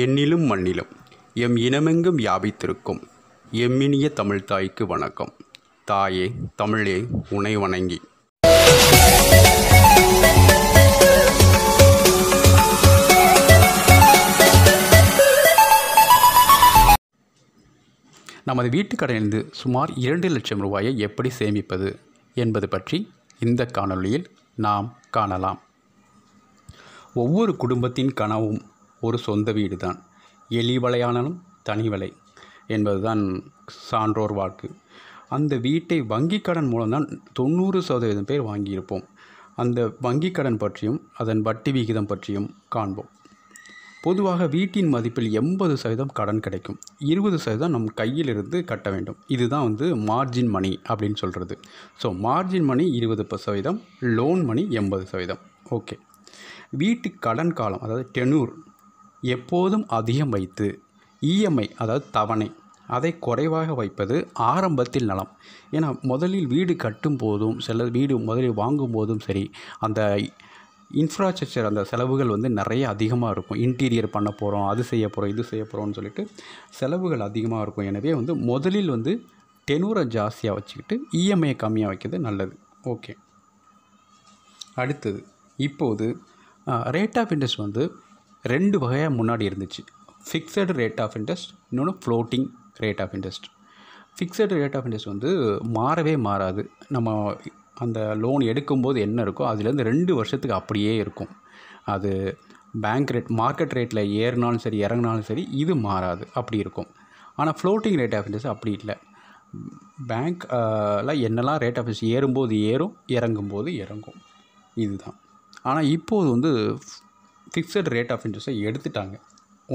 எண்ணிலும் மண்ணிலும் எம் இனமெங்கும் யாபித்திருக்கும் எம்மினிய தமிழ்தாய்க்கு வணக்கம் தாயே தமிழே உனை வணங்கி நமது வீட்டுக்கடையிலிருந்து சுமார் இரண்டு லட்சம் ரூபாயை எப்படி சேமிப்பது என்பது பற்றி இந்த காணொளியில் நாம் காணலாம் ஒவ்வொரு குடும்பத்தின் கனவும் ஒரு சொந்த வீடு தான் எலிவலையானாலும் தனிவலை தனி வலை என்பதுதான் சான்றோர் வாக்கு அந்த வீட்டை வங்கி கடன் மூலம்தான் தொண்ணூறு சதவீதம் பேர் வாங்கியிருப்போம் அந்த வங்கி கடன் பற்றியும் அதன் வட்டி விகிதம் பற்றியும் காண்போம் பொதுவாக வீட்டின் மதிப்பில் எண்பது சதவீதம் கடன் கிடைக்கும் இருபது சதவீதம் நம் கையிலிருந்து கட்ட வேண்டும் இதுதான் வந்து மார்ஜின் மணி அப்படின்னு சொல்கிறது ஸோ மார்ஜின் மணி இருபது சதவீதம் லோன் மணி எண்பது சதவீதம் ஓகே வீட்டு கடன் காலம் அதாவது டெனூர் எப்போதும் அதிகம் வைத்து இஎம்ஐ அதாவது தவணை அதை குறைவாக வைப்பது ஆரம்பத்தில் நலம் ஏன்னா முதலில் வீடு கட்டும் போதும் சில வீடு முதலில் வாங்கும் போதும் சரி அந்த இன்ஃப்ராஸ்ட்ரக்சர் அந்த செலவுகள் வந்து நிறைய அதிகமாக இருக்கும் இன்டீரியர் பண்ண போகிறோம் அது செய்ய போகிறோம் இது செய்ய போகிறோம்னு சொல்லிட்டு செலவுகள் அதிகமாக இருக்கும் எனவே வந்து முதலில் வந்து டெனூரை ஜாஸ்தியாக வச்சுக்கிட்டு இஎம்ஐயை கம்மியாக வைக்கிறது நல்லது ஓகே அடுத்தது இப்போது ரேட் ஆஃப் இன்ட்ரெஸ்ட் வந்து ரெண்டு வகையாக முன்னாடி இருந்துச்சு ஃபிக்ஸடு ரேட் ஆஃப் இன்ட்ரெஸ்ட் இன்னொன்று floating rate of interest fixed rate of interest வந்து மாறவே மாறாது நம்ம அந்த லோன் எடுக்கும்போது என்ன இருக்கோ அதுலேருந்து ரெண்டு வருஷத்துக்கு அப்படியே இருக்கும் அது பேங்க் ரேட் மார்க்கெட் ரேட்டில் ஏறினாலும் சரி இறங்கினாலும் சரி இது மாறாது அப்படி இருக்கும் ஆனால் ஃப்ளோட்டிங் ரேட் ஆஃப் இன்ட்ரெஸ்ட் அப்படி இல்லை பேங்க்லாம் என்னெல்லாம் ரேட் ஆஃப் இன்ட்ரெஸ்ட் ஏறும்போது ஏறும் இறங்கும்போது இறங்கும் இதுதான் ஆனால் இப்போது வந்து ஃபிக்ஸட் ரேட் ஆஃப் இன்ட்ரெஸ்ட்டை எடுத்துட்டாங்க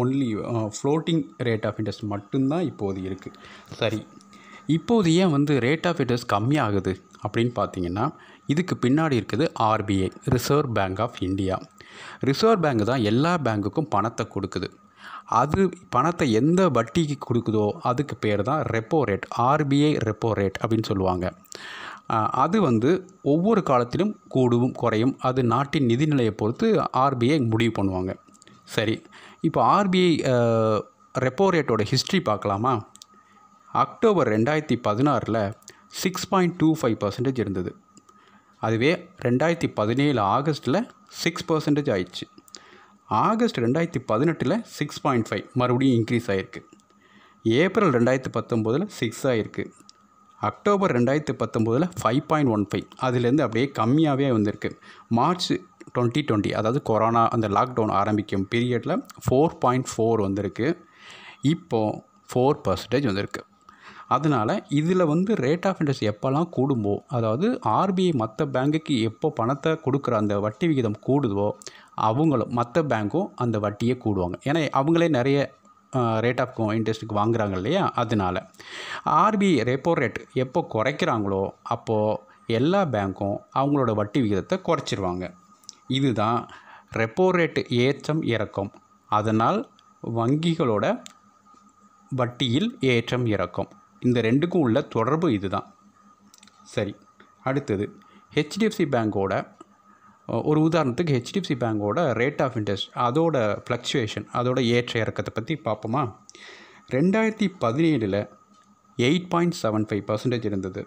only floating rate of interest மட்டும்தான் இப்போது இருக்குது சரி இப்போது ஏன் வந்து ரேட் ஆஃப் இன்ட்ரெஸ்ட் கம்மியாகுது அப்படின்னு பார்த்தீங்கன்னா இதுக்கு பின்னாடி இருக்குது RBI reserve bank of India reserve bank தான் எல்லா பேங்குக்கும் பணத்தை கொடுக்குது அது பணத்தை எந்த வட்டிக்கு கொடுக்குதோ அதுக்கு பேர் தான் repo rate RBI repo rate அப்படின்னு சொல்லுவாங்க அது வந்து ஒவ்வொரு காலத்திலும் கூடுவும் குறையும் அது நாட்டின் நிதிநிலையை பொறுத்து ஆர்பிஐ முடிவு பண்ணுவாங்க சரி இப்போ ஆர்பிஐ ரெப்போ ரேட்டோட ஹிஸ்ட்ரி பார்க்கலாமா அக்டோபர் ரெண்டாயிரத்தி பதினாறில் six point two five percentage இருந்தது அதுவே ரெண்டாயிரத்தி பதினேழு ஆகஸ்ட்டில் சிக்ஸ் பர்சன்டேஜ் ஆயிடுச்சு ஆகஸ்ட் ரெண்டாயிரத்தி பதினெட்டில் சிக்ஸ் பாயிண்ட் ஃபைவ் மறுபடியும் இன்க்ரீஸ் ஆகிருக்கு ஏப்ரல் ரெண்டாயிரத்தி பத்தொம்போதில் சிக்ஸ் ஆகிருக்கு அக்டோபர் ரெண்டாயிரத்து பத்தொம்போதில் ஃபைவ் பாயிண்ட் ஒன் ஃபைவ் அதுலேருந்து அப்படியே கம்மியாகவே வந்திருக்கு மார்ச் டுவெண்ட்டி டுவெண்ட்டி அதாவது கொரோனா அந்த லாக்டவுன் ஆரம்பிக்கும் பீரியடில் ஃபோர் பாயிண்ட் ஃபோர் வந்திருக்கு இப்போது ஃபோர் பர்சன்டேஜ் வந்திருக்கு அதனால் இதில் வந்து ரேட் ஆஃப் இன்ட்ரெஸ்ட் எப்போல்லாம் கூடுமோ அதாவது ஆர்பிஐ மற்ற பேங்குக்கு எப்போ பணத்தை கொடுக்குற அந்த வட்டி விகிதம் கூடுதோ அவங்களும் மற்ற பேங்க்கும் அந்த வட்டியை கூடுவாங்க ஏன்னா அவங்களே நிறைய ரேட் ஆஃப் இன்ட்ரெஸ்ட்டுக்கு வாங்குகிறாங்க இல்லையா அதனால ஆர்பிஐ ரெப்போ ரேட் எப்போ குறைக்கிறாங்களோ அப்போது எல்லா பேங்க்கும் அவங்களோட வட்டி விகிதத்தை குறைச்சிருவாங்க இதுதான் ரெப்போ ரேட் ஏற்றம் இறக்கம் அதனால் வங்கிகளோட வட்டியில் ஏற்றம் இறக்கம் இந்த ரெண்டுக்கும் உள்ள தொடர்பு இதுதான் சரி அடுத்தது ஹெச்டிஎஃப்சி பேங்கோட ஒரு உதாரணத்துக்கு ஹெச்டிஎஃப்சி பேங்கோட ரேட் ஆஃப் இன்ட்ரெஸ்ட் அதோட ஃப்ளக்சுவேஷன் அதோட ஏற்ற இறக்கத்தை பற்றி பார்ப்போமா ரெண்டாயிரத்தி பதினேழில் eight point seven five percentage இருந்தது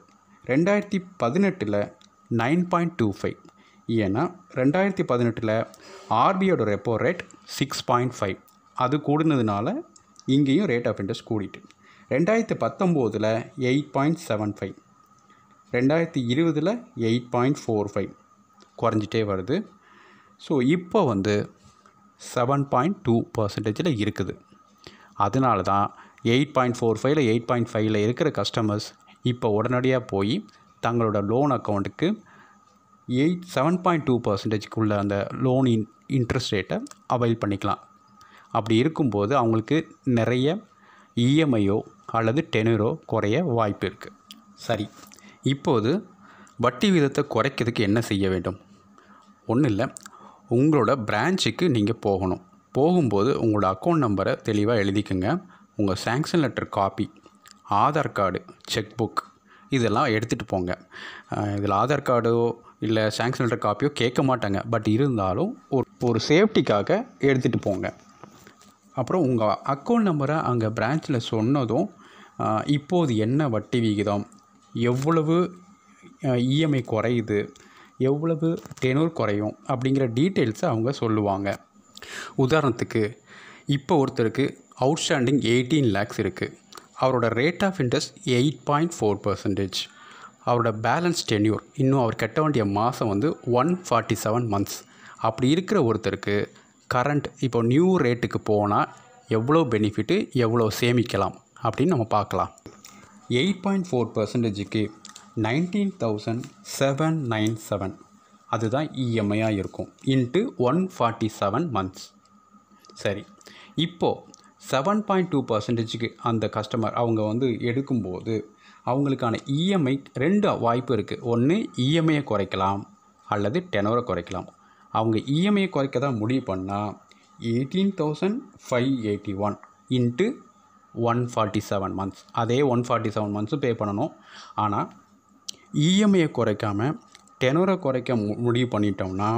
ரெண்டாயிரத்தி பதினெட்டில் நைன் பாயிண்ட் டூ ஃபைவ் ஏன்னா ரெண்டாயிரத்தி பதினெட்டில் ஆர்பிஐயோட repo rate six point five அது கூடுனதுனால இங்கேயும் ரேட் ஆஃப் இன்ட்ரெஸ்ட் கூடிட்டு ரெண்டாயிரத்தி பத்தொம்போதில் எயிட் பாயிண்ட் செவன் ஃபைவ் ரெண்டாயிரத்தி இருபதில் எயிட் பாயிண்ட் ஃபோர் ஃபைவ் குறைஞ்சிட்டே வருது ஸோ இப்போ வந்து செவன் பாயிண்ட் டூ பர்சன்டேஜில் இருக்குது அதனால தான் எயிட் பாயிண்ட் ஃபோர் ஃபைவ்ல எயிட் பாயிண்ட் ஃபைவ்ல இருக்கிற கஸ்டமர்ஸ் இப்போ உடனடியாக போய் தங்களோட லோன் அக்கௌண்ட்டுக்கு எயிட் செவன் பாயிண்ட் டூ பர்சன்டேஜ்க்குள்ள அந்த லோன் இன் இன்ட்ரெஸ்ட் ரேட்டை அவைல் பண்ணிக்கலாம் அப்படி இருக்கும்போது அவங்களுக்கு நிறைய இஎம்ஐயோ e அல்லது டெனரோ குறைய வாய்ப்பு இருக்குது சரி இப்போது வட்டி வீதத்தை குறைக்கிறதுக்கு என்ன செய்ய வேண்டும் ஒன்றும் இல்லை உங்களோட பிரான்ச்சுக்கு நீங்கள் போகணும் போகும்போது உங்களோட அக்கௌண்ட் நம்பரை தெளிவாக எழுதிக்கோங்க உங்கள் sanction letter copy Aadhaar card cheque book இதெல்லாம் எடுத்துகிட்டு போங்க இதில் ஆதார் கார்டோ இல்லை சேங்ஷன் லெட்டர் காப்பியோ கேட்க மாட்டாங்க பட் இருந்தாலும் ஒரு ஒரு சேஃப்டிக்காக எடுத்துகிட்டு போங்க அப்புறம் உங்கள் அக்கௌண்ட் நம்பரை அங்கே பிரான்ச்சில் சொன்னதும் இப்போது என்ன வட்டி விகிதம் எவ்வளவு இஎம்ஐ e குறையுது எவ்வளவு டெனூர் குறையும் அப்படிங்கிற டீட்டெயில்ஸை அவங்க சொல்லுவாங்க உதாரணத்துக்கு இப்போ ஒருத்தருக்கு அவுட்ஸ்டாண்டிங் எயிட்டீன் லேக்ஸ் இருக்குது அவரோட rate of interest eight point four percentage அவரோட பேலன்ஸ் டென்யூர் இன்னும் அவர் கட்ட வேண்டிய மாதம் வந்து ஒன் ஃபார்ட்டி செவன் மந்த்ஸ் அப்படி இருக்கிற ஒருத்தருக்கு கரண்ட் இப்போ நியூ ரேட்டுக்கு போனால் எவ்வளோ பெனிஃபிட்டு எவ்வளோ சேமிக்கலாம் அப்படின்னு நம்ம பார்க்கலாம் எயிட் பாயிண்ட் ஃபோர் பர்சன்டேஜுக்கு nineteen thousand seven nine seven அதுதான் இஎம்ஐயாக e இருக்கும் into one forty seven months சரி இப்போது செவன் பாயிண்ட் டூ பர்சன்டேஜுக்கு அந்த கஸ்டமர் அவங்க வந்து எடுக்கும்போது அவங்களுக்கான இஎம்ஐ e ரெண்டு வாய்ப்பு இருக்குது ஒன்று e இஎம்ஐயை குறைக்கலாம் அல்லது டெனோரை குறைக்கலாம் அவங்க இஎம்ஐயை குறைக்க தான் முடிவு பண்ணால் eighteen thousand five eighty one into one forty seven months அதே ஒன் ஃபார்ட்டி செவன் மந்த்ஸும் பே பண்ணணும் ஆனால் இஎம்ஐயை குறைக்காமல் டெனோரை குறைக்க முடிவு பண்ணிட்டோம்னா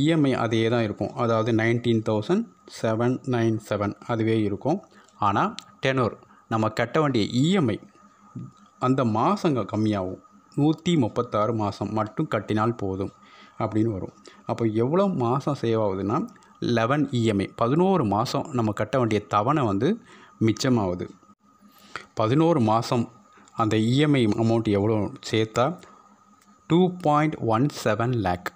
இஎம்ஐ அதே தான் இருக்கும் அதாவது nineteen thousand seven nine seven அதுவே இருக்கும் ஆனால் டெனோர் நம்ம கட்ட வேண்டிய இஎம்ஐ அந்த மாதங்கள் கம்மியாகும் நூற்றி முப்பத்தாறு மாதம் மட்டும் கட்டினால் போதும் அப்படின்னு வரும் அப்போ எவ்வளோ மாதம் சேவ் ஆகுதுன்னா லெவன் இஎம்ஐ பதினோரு மாதம் நம்ம கட்ட வேண்டிய தவணை வந்து மிச்சமாகுது பதினோரு மாதம் அந்த இஎம்ஐ e அமௌண்ட் எவ்வளோ சேர்த்தா two point one seven lakh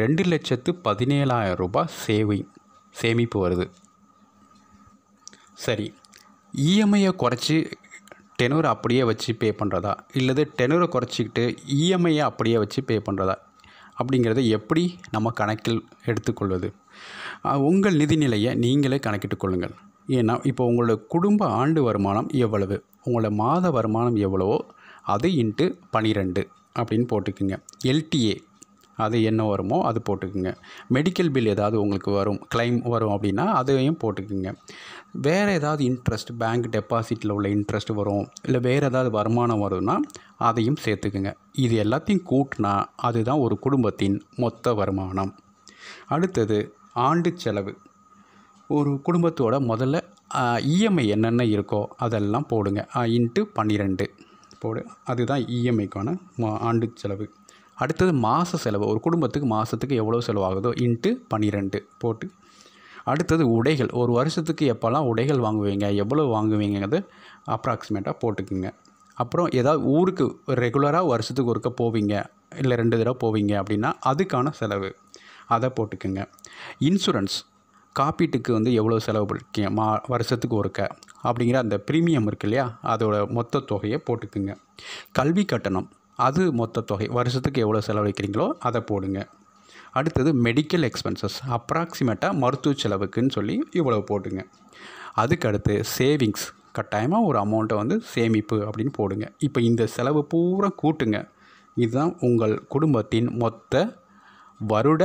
ரெண்டு லட்சத்து பதினேழாயிரம் ரூபாய் சேவிங் சேமிப்பு வருது சரி இஎம்ஐயை e குறைச்சி டெனூரை அப்படியே வச்சு பே பண்ணுறதா இல்லது டெனூரை குறைச்சிக்கிட்டு இஎம்ஐயை e அப்படியே வச்சு பே பண்ணுறதா அப்படிங்கிறத எப்படி நம்ம கணக்கில் எடுத்துக்கொள்வது உங்கள் நிதிநிலையை நீங்களே கணக்கிட்டு கொள்ளுங்கள் ஏன்னா இப்போ உங்களோட குடும்ப ஆண்டு வருமானம் எவ்வளவு உங்களோட மாத வருமானம் எவ்வளவோ அது இன்ட்டு பனிரெண்டு அப்படின்னு போட்டுக்குங்க எல்டிஏ அது என்ன வருமோ அது போட்டுக்குங்க மெடிக்கல் பில் ஏதாவது உங்களுக்கு வரும் கிளைம் வரும் அப்படின்னா அதையும் போட்டுக்குங்க வேறு ஏதாவது இன்ட்ரெஸ்ட் பேங்க் டெபாசிட்டில் உள்ள இன்ட்ரெஸ்ட் வரும் இல்லை வேறு ஏதாவது வருமானம் வரும்னா அதையும் சேர்த்துக்குங்க இது எல்லாத்தையும் கூட்டினா அதுதான் ஒரு குடும்பத்தின் மொத்த வருமானம் அடுத்தது ஆண்டு செலவு ஒரு குடும்பத்தோட முதல்ல இஎம்ஐ என்னென்ன இருக்கோ அதெல்லாம் போடுங்க இன்ட்டு பன்னிரெண்டு போடு அதுதான் இஎம்ஐக்கான ஆண்டு செலவு அடுத்தது மாத செலவு ஒரு குடும்பத்துக்கு மாதத்துக்கு எவ்வளோ செலவாகுதோ இன்ட்டு பன்னிரெண்டு போட்டு அடுத்தது உடைகள் ஒரு வருஷத்துக்கு எப்போல்லாம் உடைகள் வாங்குவீங்க எவ்வளோ வாங்குவீங்கிறது அப்ராக்சிமேட்டாக போட்டுக்குங்க அப்புறம் ஏதாவது ஊருக்கு ரெகுலராக வருஷத்துக்கு ஒருக்க போவீங்க இல்லை ரெண்டு தடவை போவீங்க அப்படின்னா அதுக்கான செலவு அதை போட்டுக்குங்க இன்சூரன்ஸ் காப்பீட்டுக்கு வந்து எவ்வளோ செலவு பண்ணிருக்கீங்க மா வருஷத்துக்கு ஒருக்க அப்படிங்கிற அந்த ப்ரீமியம் இருக்கு இல்லையா அதோட மொத்த தொகையை போட்டுக்குங்க கல்வி கட்டணம் அது மொத்த தொகை வருஷத்துக்கு எவ்வளோ செலவழிக்கிறீங்களோ அதை போடுங்க அடுத்தது மெடிக்கல் எக்ஸ்பென்சஸ் அப்ராக்சிமேட்டாக மருத்துவ செலவுக்குன்னு சொல்லி இவ்வளோ போட்டுங்க அதுக்கடுத்து சேவிங்ஸ் கட்டாயமாக ஒரு அமௌண்ட்டை வந்து சேமிப்பு அப்படின்னு போடுங்க இப்போ இந்த செலவு பூரா கூட்டுங்க இதுதான் உங்கள் குடும்பத்தின் மொத்த வருட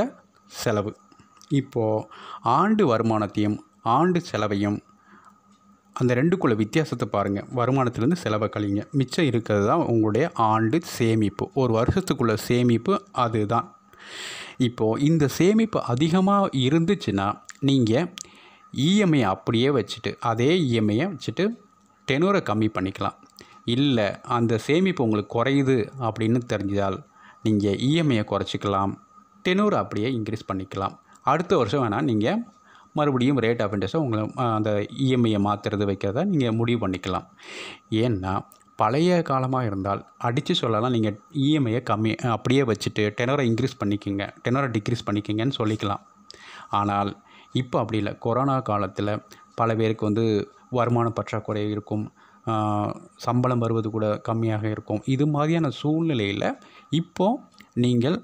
செலவு இப்போது ஆண்டு வருமானத்தையும் ஆண்டு செலவையும் அந்த ரெண்டுக்குள்ள வித்தியாசத்தை பாருங்கள் வருமானத்துலேருந்து செலவை கழிங்க மிச்சம் இருக்கிறது தான் உங்களுடைய ஆண்டு சேமிப்பு ஒரு வருஷத்துக்குள்ள சேமிப்பு அதுதான் இப்போது இந்த சேமிப்பு அதிகமாக இருந்துச்சுன்னா நீங்கள் இஎம்ஐ அப்படியே வச்சுட்டு அதே இஎம்ஐயை வச்சுட்டு டெனூரை கம்மி பண்ணிக்கலாம் இல்லை அந்த சேமிப்பு உங்களுக்கு குறையுது அப்படின்னு தெரிஞ்சால் நீங்கள் இஎம்ஐயை குறைச்சிக்கலாம் டெனூர் அப்படியே இன்க்ரீஸ் பண்ணிக்கலாம் அடுத்த வருஷம் வேணால் நீங்கள் மறுபடியும் ரேட் ஆஃப் இன்ட்ரெஸ்ட்டை உங்களை அந்த இஎம்ஐயை e மாற்றுறது வைக்கிறதா நீங்கள் முடிவு பண்ணிக்கலாம் ஏன்னா பழைய காலமாக இருந்தால் அடித்து சொல்லலாம் நீங்கள் இஎம்ஐயை e கம்மி அப்படியே வச்சுட்டு டெனரை இன்க்ரீஸ் பண்ணிக்கோங்க டெனரை டிக்ரீஸ் பண்ணிக்கிங்கன்னு சொல்லிக்கலாம் ஆனால் இப்போ அப்படி இல்லை கொரோனா காலத்தில் பல பேருக்கு வந்து வருமான பற்றாக்குறை இருக்கும் சம்பளம் வருவது கூட கம்மியாக இருக்கும் இது மாதிரியான சூழ்நிலையில் இப்போது நீங்கள்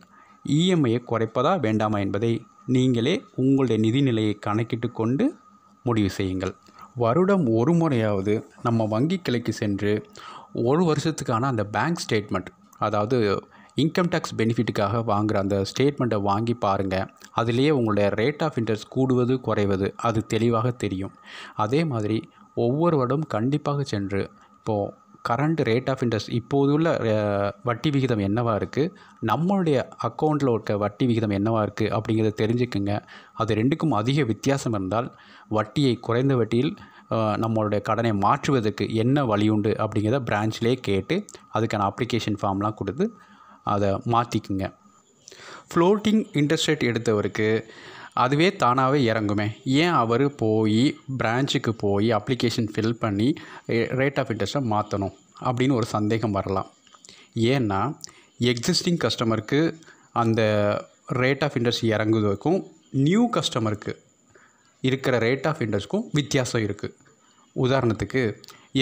இஎம்ஐயை e குறைப்பதா வேண்டாமா என்பதை நீங்களே உங்களுடைய நிதி நிலையை கணக்கிட்டு கொண்டு முடிவு செய்யுங்கள் வருடம் ஒரு முறையாவது நம்ம வங்கி கிளைக்கு சென்று ஒரு வருஷத்துக்கான அந்த பேங்க் ஸ்டேட்மெண்ட் அதாவது இன்கம் டேக்ஸ் பெனிஃபிட்டுக்காக வாங்குகிற அந்த ஸ்டேட்மெண்ட்டை வாங்கி பாருங்கள் அதுலேயே உங்களுடைய ரேட் ஆஃப் இன்ட்ரெஸ்ட் கூடுவது குறைவது அது தெளிவாக தெரியும் அதே மாதிரி ஒவ்வொரு வருடம் கண்டிப்பாக சென்று இப்போது கரண்ட் ரேட் ஆஃப் இன்ட்ரெஸ்ட் இப்போது உள்ள வட்டி விகிதம் என்னவாக இருக்குது நம்மளுடைய அக்கௌண்ட்டில் இருக்க வட்டி விகிதம் என்னவாக இருக்குது அப்படிங்கிறத தெரிஞ்சுக்குங்க அது ரெண்டுக்கும் அதிக வித்தியாசம் இருந்தால் வட்டியை குறைந்த வட்டியில் நம்மளுடைய கடனை மாற்றுவதற்கு என்ன வழி உண்டு அப்படிங்கிறத பிரான்ச்லேயே கேட்டு அதுக்கான அப்ளிகேஷன் ஃபார்ம்லாம் கொடுத்து அதை மாற்றிக்குங்க ஃப்ளோட்டிங் இன்ட்ரெஸ்ட் ரேட் எடுத்தவருக்கு அதுவே தானாகவே இறங்குமே ஏன் அவர் போய் பிரான்ச்சுக்கு போய் அப்ளிகேஷன் ஃபில் பண்ணி ரேட் ஆஃப் இன்ட்ரெஸ்ட்டை மாற்றணும் அப்படின்னு ஒரு சந்தேகம் வரலாம் ஏன்னா எக்ஸிஸ்டிங் கஸ்டமருக்கு அந்த ரேட் ஆஃப் இன்ட்ரெஸ்ட் இறங்குவதற்கும் நியூ கஸ்டமருக்கு இருக்கிற ரேட் ஆஃப் இன்ட்ரெஸ்ட்க்கும் வித்தியாசம் இருக்குது உதாரணத்துக்கு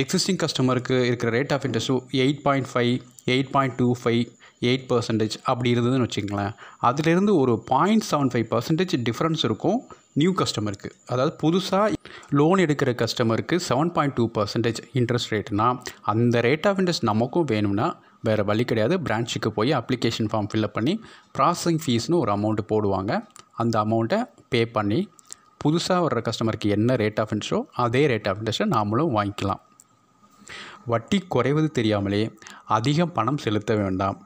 எக்ஸிஸ்டிங் கஸ்டமருக்கு இருக்கிற rate of interest eight point five eight point two five eight percentage அப்படி இருந்ததுன்னு வச்சுங்களேன் அதுலேருந்து ஒரு point seven five percentage difference இருக்கும் நியூ கஸ்டமருக்கு அதாவது புதுசாக லோன் எடுக்கிற கஸ்டமருக்கு seven point two percentage interest ரேட்னா அந்த ரேட் ஆஃப் இன்ட்ரெஸ்ட் நமக்கும் வேணும்னா வேறு வழி கிடையாது பிரான்ச்சுக்கு போய் அப்ளிகேஷன் ஃபார்ம் ஃபில்அப் பண்ணி ப்ராசஸிங் ஃபீஸ்னு ஒரு அமௌண்ட்டு போடுவாங்க அந்த அமௌண்ட்டை பே பண்ணி புதுசாக வர்ற கஸ்டமருக்கு என்ன ரேட் ஆஃப் இன்ட்ரெஸ்ட்டோ அதே ரேட் ஆஃப் இன்ட்ரெஸ்ட்டை நாமளும் வாங்கிக்கலாம் வட்டி குறைவது தெரியாமலே அதிகம் பணம் செலுத்த வேண்டாம்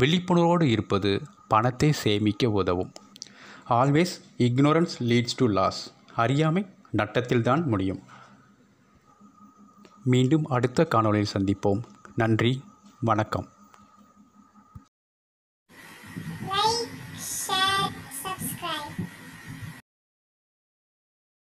விழிப்புணர்வோடு இருப்பது பணத்தை சேமிக்க உதவும் always ignorance leads to loss அறியாமை நட்டத்தில்தான் முடியும் மீண்டும் அடுத்த காணொலியில் சந்திப்போம் நன்றி வணக்கம்